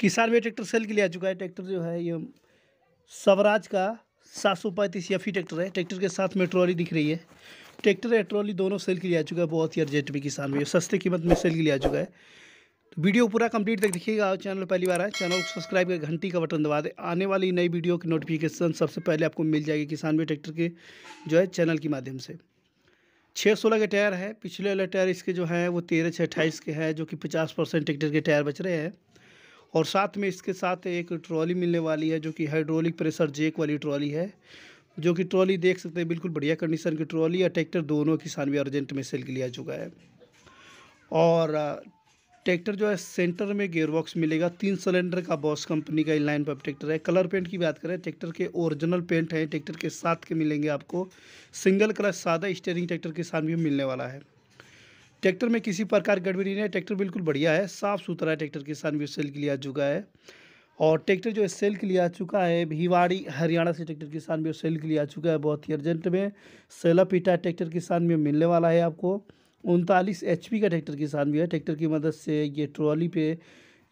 किसान में tractor cell के लिए आ चुका है ट्रैक्टर जो है ये स्वराज का सात सौ पैंतीस एफ ट्रैक्टर है ट्रैक्टर के साथ में ट्रॉली दिख रही है ट्रैक्टर या ट्रॉली दोनों सेल के लिए आ चुका है बहुत ही अर्जेंट में किसान में सस्ते कीमत में सेल के लिए आ चुका है तो वीडियो पूरा कंप्लीट तक दिखिएगा और चैनल पहली बार है चैनल को सब्सक्राइब कर घंटी का बटन दबा दें आने वाली नई वीडियो की नोटिफिकेशन सबसे पहले आपको मिल जाएगी किसान में ट्रैक्टर के जो है चैनल के माध्यम से छः सोलह के टायर है पिछले वाले टायर इसके जो हैं वो तेरह छः अट्ठाईस के हैं जो कि पचास परसेंट ट्रैक्टर के टायर बच रहे हैं और साथ में इसके साथ एक ट्रॉली मिलने वाली है जो कि हाइड्रोलिक प्रेशर जेक वाली ट्रॉली है जो कि ट्रॉली देख सकते हैं बिल्कुल बढ़िया कंडीशन की ट्रॉली या ट्रैक्टर दोनों किसान भी अर्जेंट में सेल के लिए आ चुका है और ट्रैक्टर जो है सेंटर में गेयरबॉक्स मिलेगा तीन सिलेंडर का बॉस कंपनी का इनलाइन पर ट्रैक्टर है कलर पेंट की बात करें ट्रैक्टर के ओरिजिनल पेंट हैं ट्रैक्टर के साथ के मिलेंगे आपको सिंगल कलर सादा स्टेयरिंग ट्रैक्टर के साथ भी मिलने वाला है ट्रैक्टर में किसी प्रकार की गड़बड़ी नहीं है ट्रैक्टर बिल्कुल बढ़िया है साफ़ सुथरा है ट्रैक्टर किसान भी सेल के लिए आ चुका है और ट्रैक्टर जो है सेल के लिए आ चुका है भिवाड़ी हरियाणा से ट्रैक्टर किसान भी सेल के लिए आ चुका है बहुत ही अर्जेंट में सेला पीटा ट्रैक्टर किसान में मिलने वाला है आपको उनतालीस एच का ट्रैक्टर किसान भी है ट्रैक्टर की मदद से ये ट्रॉली पे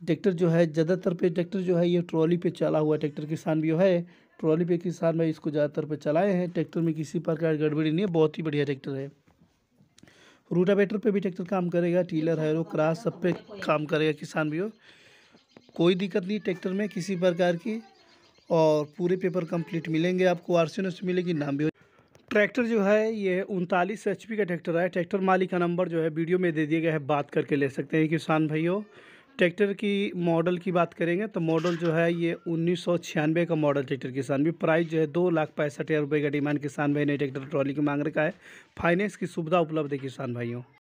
ट्रैक्टर जो है ज़्यादातर पे ट्रैक्टर जो है ये ट्रॉली पे चला हुआ ट्रैक्टर किसान भी है ट्रॉली पे किसान भाई इसको ज़्यादातर पे चलाए हैं ट्रैक्टर में किसी प्रकार गड़बड़ी नहीं है बहुत ही बढ़िया ट्रैक्टर है रूटावेटर पे भी ट्रैक्टर काम करेगा टीलर हैरो क्रास सब पे काम करेगा किसान भी हो कोई दिक्कत नहीं ट्रैक्टर में किसी प्रकार की और पूरे पेपर कंप्लीट मिलेंगे आपको आर सी मिलेगी नाम भी हो ट्रैक्टर जो है ये उनतालीस एच का ट्रैक्टर है ट्रैक्टर मालिक का नंबर जो है वीडियो में दे दिया गया है बात करके ले सकते हैं किसान भाई ट्रैक्टर की मॉडल की बात करेंगे तो मॉडल जो है ये उन्नीस का मॉडल ट्रैक्टर किसान भी प्राइस जो है दो लाख पैंसठ हज़ार रुपये का डिमांड किसान भाई ने ट्रैक्टर ट्रॉली की मांग रखा है फाइनेंस की सुविधा उपलब्ध है किसान भाइयों